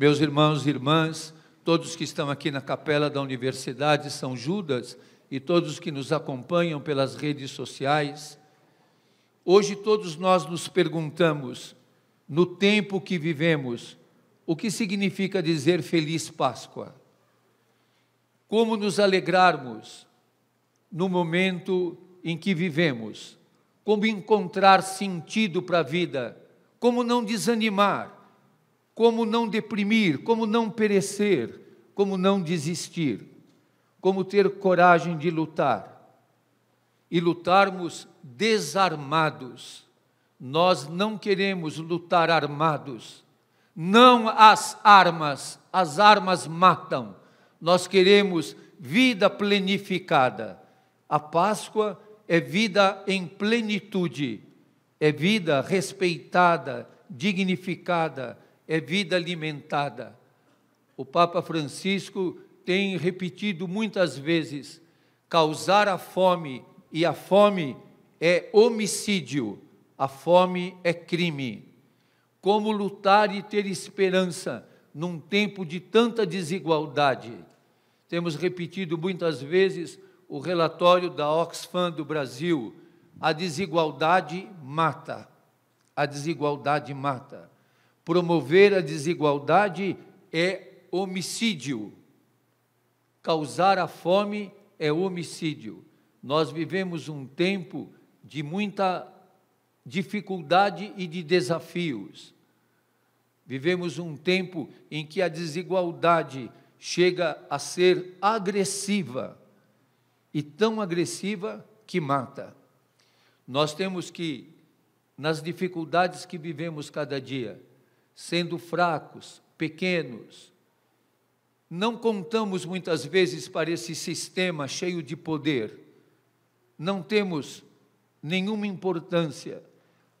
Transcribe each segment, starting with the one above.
meus irmãos e irmãs, todos que estão aqui na capela da Universidade São Judas e todos que nos acompanham pelas redes sociais, hoje todos nós nos perguntamos, no tempo que vivemos, o que significa dizer Feliz Páscoa? Como nos alegrarmos no momento em que vivemos? Como encontrar sentido para a vida? Como não desanimar? como não deprimir, como não perecer, como não desistir, como ter coragem de lutar. E lutarmos desarmados. Nós não queremos lutar armados. Não as armas, as armas matam. Nós queremos vida plenificada. A Páscoa é vida em plenitude, é vida respeitada, dignificada é vida alimentada. O Papa Francisco tem repetido muitas vezes: causar a fome e a fome é homicídio, a fome é crime. Como lutar e ter esperança num tempo de tanta desigualdade? Temos repetido muitas vezes o relatório da Oxfam do Brasil: a desigualdade mata. A desigualdade mata. Promover a desigualdade é homicídio. Causar a fome é homicídio. Nós vivemos um tempo de muita dificuldade e de desafios. Vivemos um tempo em que a desigualdade chega a ser agressiva e tão agressiva que mata. Nós temos que, nas dificuldades que vivemos cada dia, sendo fracos, pequenos. Não contamos muitas vezes para esse sistema cheio de poder. Não temos nenhuma importância.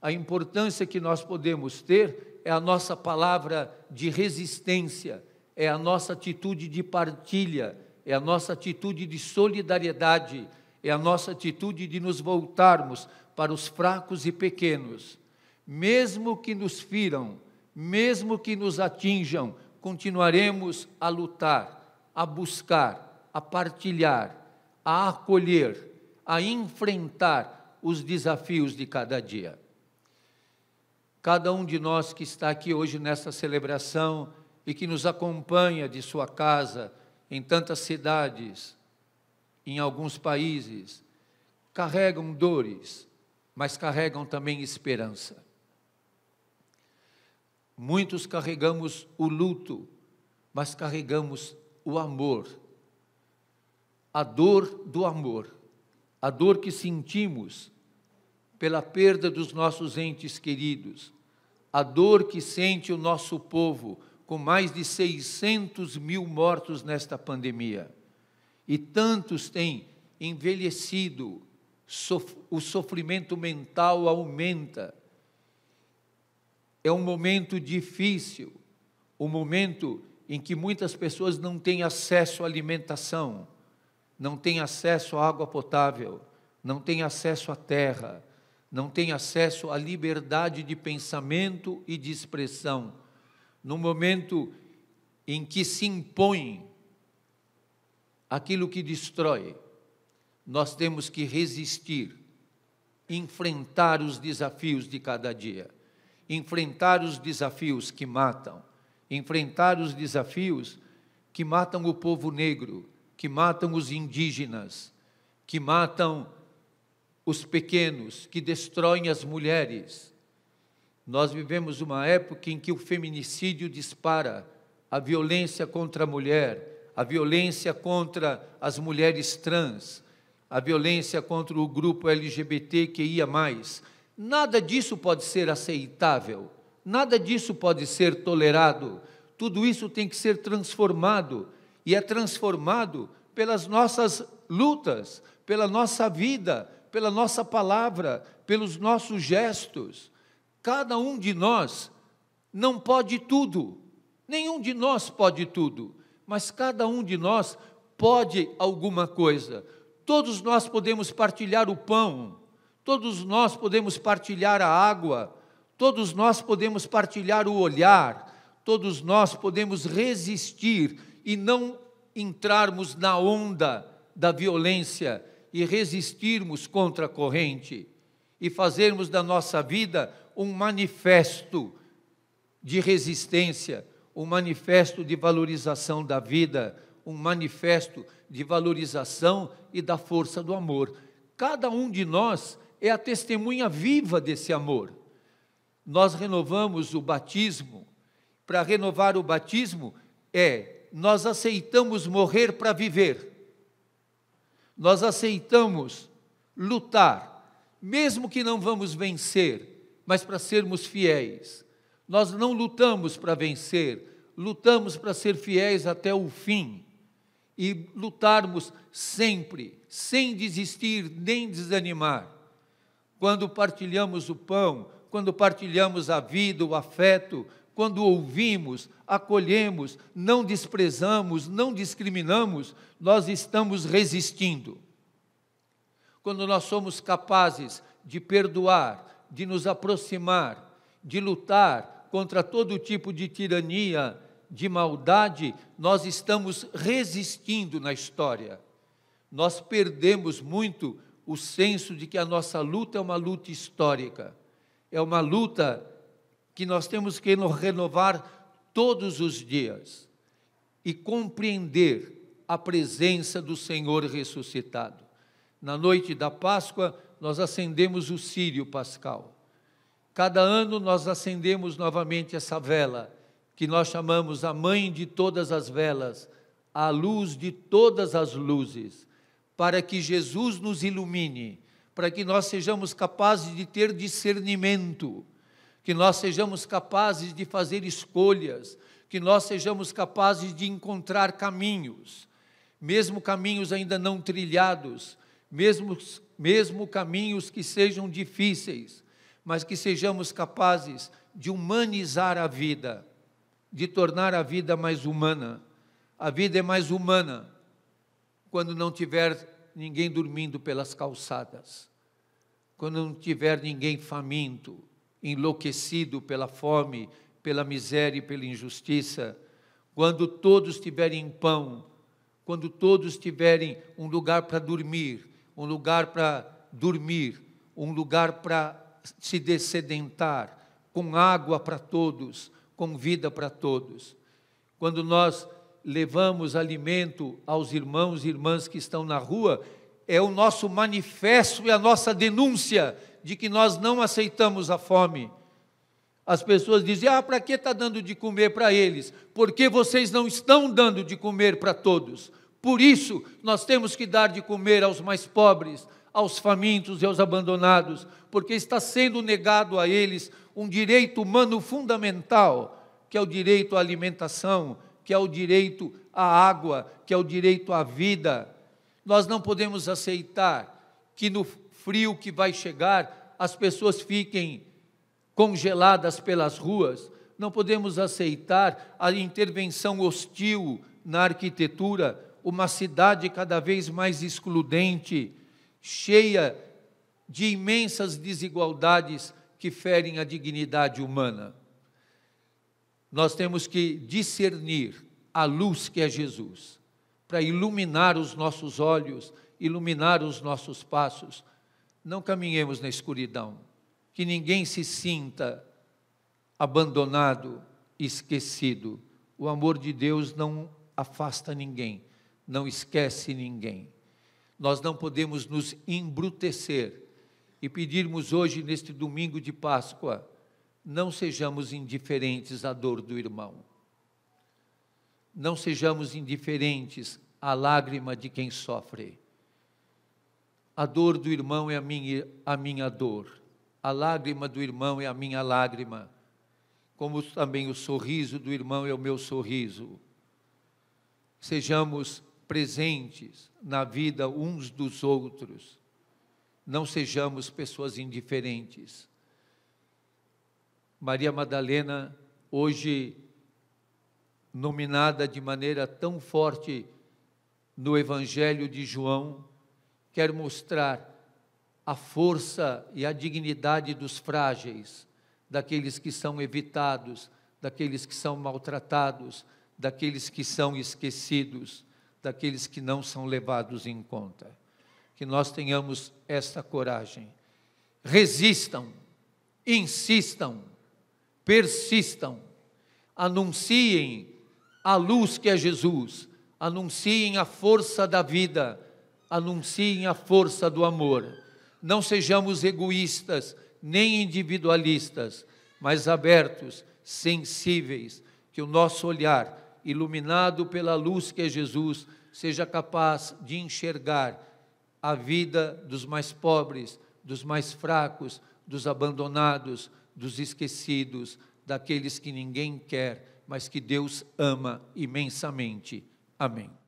A importância que nós podemos ter é a nossa palavra de resistência, é a nossa atitude de partilha, é a nossa atitude de solidariedade, é a nossa atitude de nos voltarmos para os fracos e pequenos. Mesmo que nos firam, mesmo que nos atinjam, continuaremos a lutar, a buscar, a partilhar, a acolher, a enfrentar os desafios de cada dia. Cada um de nós que está aqui hoje nesta celebração e que nos acompanha de sua casa em tantas cidades, em alguns países, carregam dores, mas carregam também esperança Muitos carregamos o luto, mas carregamos o amor. A dor do amor, a dor que sentimos pela perda dos nossos entes queridos, a dor que sente o nosso povo com mais de 600 mil mortos nesta pandemia. E tantos têm envelhecido, sof o sofrimento mental aumenta é um momento difícil, um momento em que muitas pessoas não têm acesso à alimentação, não têm acesso à água potável, não têm acesso à terra, não têm acesso à liberdade de pensamento e de expressão. No momento em que se impõe aquilo que destrói, nós temos que resistir, enfrentar os desafios de cada dia enfrentar os desafios que matam, enfrentar os desafios que matam o povo negro, que matam os indígenas, que matam os pequenos, que destroem as mulheres. Nós vivemos uma época em que o feminicídio dispara, a violência contra a mulher, a violência contra as mulheres trans, a violência contra o grupo LGBTQIA Nada disso pode ser aceitável, nada disso pode ser tolerado. Tudo isso tem que ser transformado e é transformado pelas nossas lutas, pela nossa vida, pela nossa palavra, pelos nossos gestos. Cada um de nós não pode tudo, nenhum de nós pode tudo, mas cada um de nós pode alguma coisa. Todos nós podemos partilhar o pão, Todos nós podemos partilhar a água, todos nós podemos partilhar o olhar, todos nós podemos resistir e não entrarmos na onda da violência e resistirmos contra a corrente e fazermos da nossa vida um manifesto de resistência, um manifesto de valorização da vida, um manifesto de valorização e da força do amor. Cada um de nós é a testemunha viva desse amor. Nós renovamos o batismo. Para renovar o batismo, é nós aceitamos morrer para viver. Nós aceitamos lutar, mesmo que não vamos vencer, mas para sermos fiéis. Nós não lutamos para vencer, lutamos para ser fiéis até o fim e lutarmos sempre, sem desistir nem desanimar quando partilhamos o pão, quando partilhamos a vida, o afeto, quando ouvimos, acolhemos, não desprezamos, não discriminamos, nós estamos resistindo. Quando nós somos capazes de perdoar, de nos aproximar, de lutar contra todo tipo de tirania, de maldade, nós estamos resistindo na história. Nós perdemos muito o senso de que a nossa luta é uma luta histórica, é uma luta que nós temos que renovar todos os dias e compreender a presença do Senhor ressuscitado. Na noite da Páscoa, nós acendemos o círio pascal. Cada ano nós acendemos novamente essa vela, que nós chamamos a mãe de todas as velas, a luz de todas as luzes para que Jesus nos ilumine, para que nós sejamos capazes de ter discernimento, que nós sejamos capazes de fazer escolhas, que nós sejamos capazes de encontrar caminhos, mesmo caminhos ainda não trilhados, mesmo, mesmo caminhos que sejam difíceis, mas que sejamos capazes de humanizar a vida, de tornar a vida mais humana. A vida é mais humana quando não tiver ninguém dormindo pelas calçadas, quando não tiver ninguém faminto, enlouquecido pela fome, pela miséria e pela injustiça, quando todos tiverem pão, quando todos tiverem um lugar para dormir, um lugar para dormir, um lugar para se dessedentar, com água para todos, com vida para todos. Quando nós levamos alimento aos irmãos e irmãs que estão na rua, é o nosso manifesto e a nossa denúncia de que nós não aceitamos a fome. As pessoas dizem: ah, para que está dando de comer para eles? Porque vocês não estão dando de comer para todos. Por isso, nós temos que dar de comer aos mais pobres, aos famintos e aos abandonados, porque está sendo negado a eles um direito humano fundamental, que é o direito à alimentação que é o direito à água, que é o direito à vida. Nós não podemos aceitar que no frio que vai chegar as pessoas fiquem congeladas pelas ruas. Não podemos aceitar a intervenção hostil na arquitetura, uma cidade cada vez mais excludente, cheia de imensas desigualdades que ferem a dignidade humana nós temos que discernir a luz que é Jesus, para iluminar os nossos olhos, iluminar os nossos passos. Não caminhemos na escuridão, que ninguém se sinta abandonado, esquecido. O amor de Deus não afasta ninguém, não esquece ninguém. Nós não podemos nos embrutecer e pedirmos hoje, neste domingo de Páscoa, não sejamos indiferentes à dor do irmão. Não sejamos indiferentes à lágrima de quem sofre. A dor do irmão é a minha, a minha dor. A lágrima do irmão é a minha lágrima. Como também o sorriso do irmão é o meu sorriso. Sejamos presentes na vida uns dos outros. Não sejamos pessoas indiferentes Maria Madalena, hoje nominada de maneira tão forte no Evangelho de João, quer mostrar a força e a dignidade dos frágeis, daqueles que são evitados, daqueles que são maltratados, daqueles que são esquecidos, daqueles que não são levados em conta. Que nós tenhamos esta coragem. Resistam, insistam, persistam, anunciem a luz que é Jesus, anunciem a força da vida, anunciem a força do amor. Não sejamos egoístas nem individualistas, mas abertos, sensíveis, que o nosso olhar, iluminado pela luz que é Jesus, seja capaz de enxergar a vida dos mais pobres, dos mais fracos, dos abandonados, dos esquecidos, daqueles que ninguém quer, mas que Deus ama imensamente. Amém.